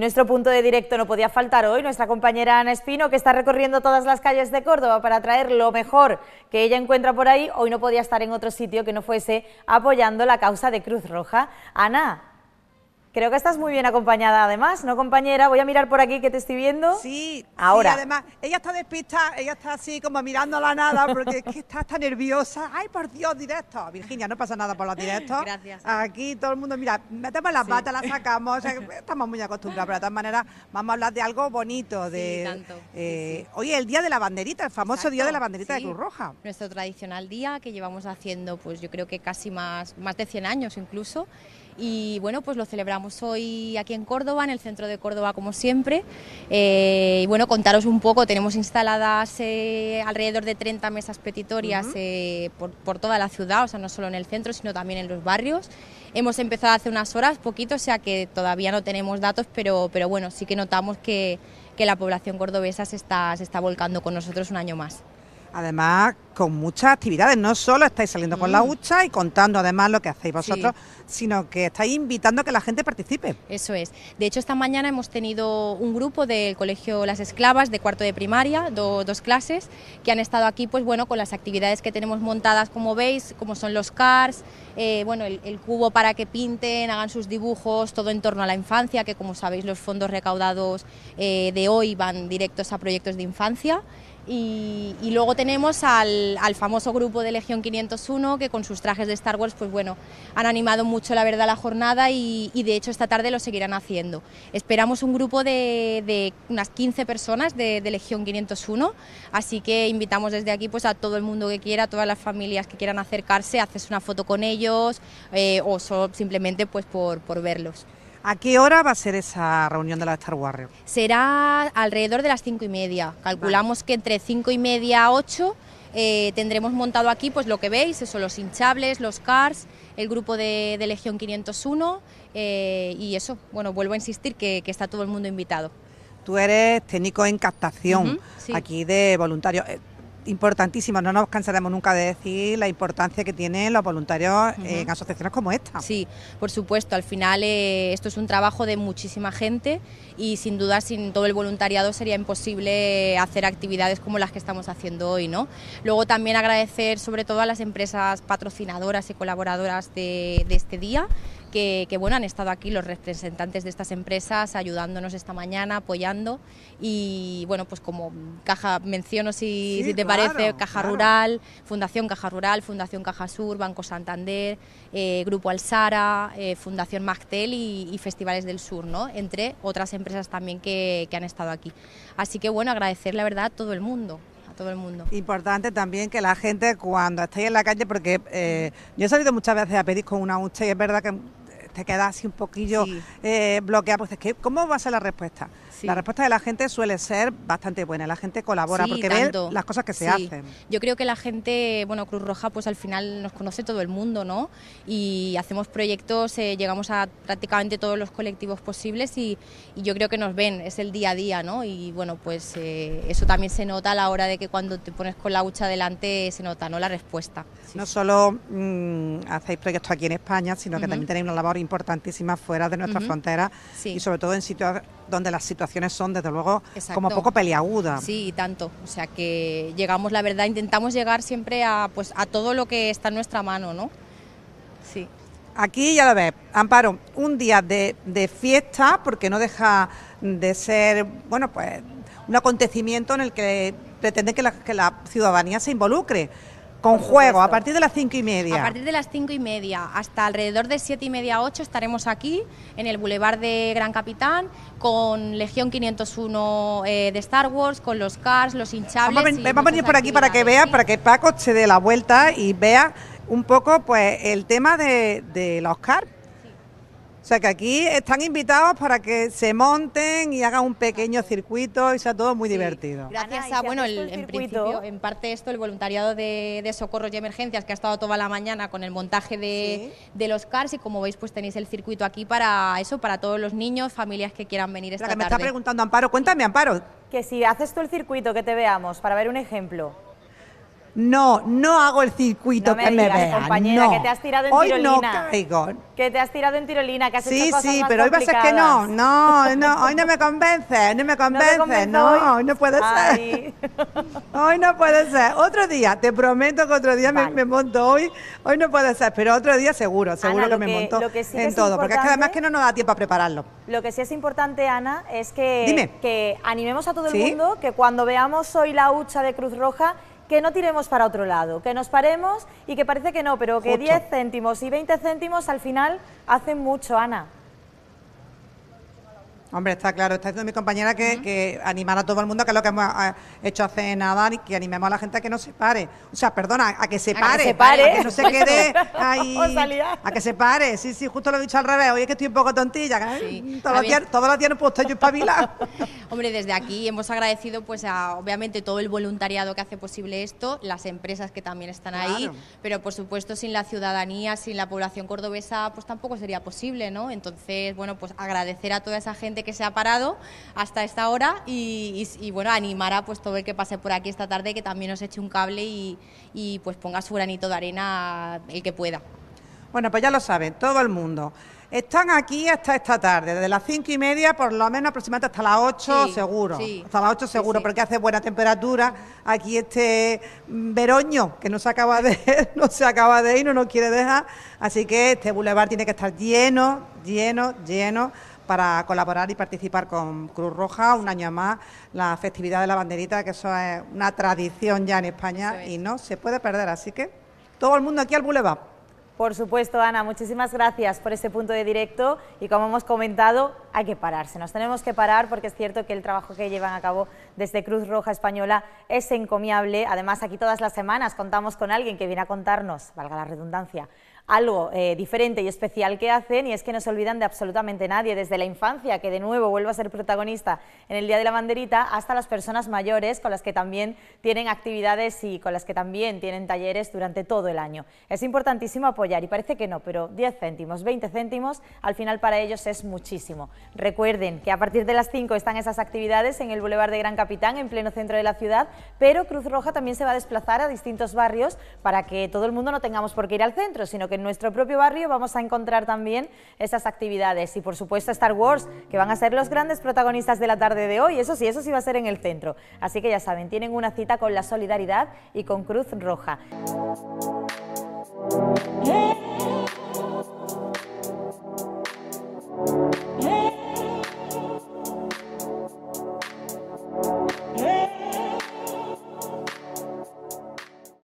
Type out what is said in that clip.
nuestro punto de directo no podía faltar hoy, nuestra compañera Ana Espino, que está recorriendo todas las calles de Córdoba para traer lo mejor que ella encuentra por ahí, hoy no podía estar en otro sitio que no fuese apoyando la causa de Cruz Roja. Ana, Creo que estás muy bien acompañada, además, ¿no, compañera? Voy a mirar por aquí que te estoy viendo. Sí, ahora. además, ella está despista, ella está así como mirando a la nada porque es que está tan nerviosa. ¡Ay, por Dios, directo! Virginia, no pasa nada por los directos. Gracias. Aquí todo el mundo, mira, metemos la pata, la sacamos, estamos muy acostumbrados, pero de todas maneras vamos a hablar de algo bonito. De, hoy eh, es el Día de la Banderita, el famoso Día de la Banderita de Cruz Roja. Nuestro tradicional día que llevamos haciendo, pues yo creo que casi más, más de 100 años incluso y bueno, pues lo celebramos hoy aquí en Córdoba, en el centro de Córdoba como siempre. Eh, y bueno, contaros un poco, tenemos instaladas eh, alrededor de 30 mesas petitorias eh, por, toda la ciudad, o sea, no solo en el centro, sino también en los barrios. Hemos empezado hace unas horas, poquito, o sea que todavía no tenemos datos, pero, pero bueno, sí que notamos que, que la población cordobesa se está, se está volcando con nosotros un año más. Además, con muchas actividades, no solo estáis saliendo con la mm. hucha y contando además lo que hacéis vosotros, sino que estáis invitando a que la gente participe. Eso es. De hecho, esta mañana hemos tenido un grupo del Colegio Las Esclavas de cuarto de primaria, dos clases, que han estado aquí pues bueno, con las actividades que tenemos montadas, como veis, como son los cars, eh, bueno, el, cubo para que pinten, hagan sus dibujos, todo en torno a la infancia, que como sabéis los fondos recaudados eh, de hoy van directos a proyectos de infancia. Y, luego tenemos al, famoso grupo de Legión 501 que con sus trajes de Star Wars pues bueno, han animado mucho la verdad la jornada y, de hecho esta tarde lo seguirán haciendo. Esperamos un grupo de, unas 15 personas de, Legión 501, así que invitamos desde aquí pues a todo el mundo que quiera, a todas las familias que quieran acercarse, haces una foto con ellos eh, o simplemente pues por verlos. ¿A qué hora va a ser esa reunión de la Star Warrior? Será alrededor de las cinco y media. Calculamos que entre cinco y media a 8 eh, tendremos montado aquí pues lo que veis, eso, los hinchables, los cars, el grupo de, Legión 501 eh, y eso, bueno, vuelvo a insistir que, está todo el mundo invitado. Tú eres técnico en captación aquí de voluntarios. Eh, importantísimo, no nos cansaremos nunca de decir la importancia que tienen los voluntarios en asociaciones como esta. Sí, por supuesto, al final eh, esto es un trabajo de muchísima gente y sin duda sin todo el voluntariado sería imposible hacer actividades como las que estamos haciendo hoy, ¿no? Luego también agradecer sobre todo a las empresas patrocinadoras y colaboradoras de este día que, bueno, han estado aquí los representantes de estas empresas ayudándonos esta mañana, apoyando y bueno, pues como caja, menciono si, te parece, Caja Rural, Fundación Caja Rural, Fundación Caja Sur, Banco Santander, eh, Grupo Alsara, eh, Fundación Mactel y, Festivales del Sur, ¿no? Entre otras empresas también que, han estado aquí. Así que bueno, agradecer la verdad a todo el mundo. Todo el mundo. Importante también que la gente cuando estáis en la calle, porque eh, yo he salido muchas veces a pedir con una hucha y es verdad que te quedas así un poquillo eh, bloqueado, pues es que, ¿cómo va a ser la respuesta? La respuesta de la gente suele ser bastante buena, la gente colabora porque ve las cosas que se hacen. Yo creo que la gente, bueno, Cruz Roja, pues al final nos conoce todo el mundo, ¿no? Y hacemos proyectos, eh, llegamos a prácticamente todos los colectivos posibles y, yo creo que nos ven, es el día a día, ¿no? Y bueno, pues eh, eso también se nota a la hora de que cuando te pones con la hucha adelante se nota, ¿no? La respuesta. No solo mm, hacéis proyectos aquí en España, sino que también tenéis una labor importantísima fuera de nuestras fronteras y sobre todo en sitios donde las situaciones son, desde luego, como poco peliagudas. Sí, y tanto. O sea que llegamos, la verdad, intentamos llegar siempre a, pues, a todo lo que está en nuestra mano, ¿no? Sí. Aquí ya la ves, Amparo, un día de, fiesta, porque no deja de ser, bueno, pues un acontecimiento en el que pretende que la, que la ciudadanía se involucre. Con juego, a partir de las cinco y media. A partir de las cinco y media, hasta alrededor de siete y media, ocho estaremos aquí en el Boulevard de Gran Capitán con Legión 501 eh, de Star Wars, con los Cars, los hinchables. Vamos, a venir por aquí para que vea, para que Paco se dé la vuelta y vea un poco pues el tema de, de los Cars o sea que aquí están invitados para que se monten y hagan un pequeño circuito y sea todo muy divertido. Gracias a, bueno, en principio, en parte esto, el voluntariado de, de, socorros y emergencias que ha estado toda la mañana con el montaje de, los cars y como veis pues tenéis el circuito aquí para eso, para todos los niños, familias que quieran venir esta la que me está preguntando Amparo, cuéntame Amparo. Que si haces tú el circuito, que te veamos, para ver un ejemplo. No, no hago el circuito que me vean. no. que te has tirado en tirolina. Hoy no Que te has tirado en tirolina, que has sí, Sí, pero hoy va a que no, no, no, hoy no me convence, no me convence, no, hoy no puede ser. Hoy no puede ser. Otro día, te prometo que otro día me, monto hoy, hoy no puede ser, pero otro día seguro, seguro que, me monto en todo, porque es que además que no nos da tiempo a prepararlo. Lo que sí es importante, Ana, es que, que animemos a todo el mundo que cuando veamos hoy la hucha de Cruz Roja, que no tiremos para otro lado, que nos paremos y que parece que no, pero que 10 céntimos y 20 céntimos al final hacen mucho, Ana. Hombre, está claro. Está diciendo mi compañera que, animar a todo el mundo, que es lo que hemos eh, hecho hace nada, y que animemos a la gente a que no se pare. O sea, perdona, a que se pare. A que no se quede ahí. a que se pare. Sí, sí, justo lo he dicho al revés. Hoy es que estoy un poco tontilla. todo Sí. Todos, los días, yo Hombre, desde aquí hemos agradecido, pues, a, obviamente, todo el voluntariado que hace posible esto, las empresas que también están ahí, pero, por supuesto, sin la ciudadanía, sin la población cordobesa, pues tampoco sería posible, ¿no? Entonces, bueno, pues agradecer a toda esa gente que se ha parado hasta esta hora y, bueno, animará a pues todo el que pase por aquí esta tarde que también os eche un cable y, pues ponga su granito de arena el que pueda. Bueno, pues ya lo saben, todo el mundo. Están aquí hasta esta tarde, desde las cinco y media, por lo menos aproximadamente hasta las ocho seguro. hasta las ocho seguro, porque hace buena temperatura. Aquí este mm, veroño que no se acaba de, no se acaba de ir, no nos quiere dejar. Así que este bulevar tiene que estar lleno, lleno, lleno para colaborar y participar con Cruz Roja. Un año más, la festividad de la banderita, que eso es una tradición ya en España y no se puede perder. Así que todo el mundo aquí al Boulevard. Por supuesto, Ana, muchísimas gracias por este punto de directo y como hemos comentado, hay que pararse, nos tenemos que parar porque es cierto que el trabajo que llevan a cabo desde Cruz Roja Española es encomiable, además aquí todas las semanas contamos con alguien que viene a contarnos, valga la redundancia, algo eh, diferente y especial que hacen y es que no se olvidan de absolutamente nadie, desde la infancia, que de nuevo vuelve a ser protagonista en el Día de la Banderita, hasta las personas mayores con las que también tienen actividades y con las que también tienen talleres durante todo el año. Es importantísimo apoyar y parece que no, pero 10 céntimos, 20 céntimos, al final para ellos es muchísimo. Recuerden que a partir de las 5 están esas actividades en el Boulevard de Gran Capitán, en pleno centro de la ciudad, pero Cruz Roja también se va a desplazar a distintos barrios para que todo el mundo no tengamos por qué ir al centro, sino que en nuestro propio barrio vamos a encontrar también esas actividades y por supuesto Star Wars, que van a ser los grandes protagonistas de la tarde de hoy, eso sí, eso sí va a ser en el centro. Así que ya saben, tienen una cita con la solidaridad y con Cruz Roja.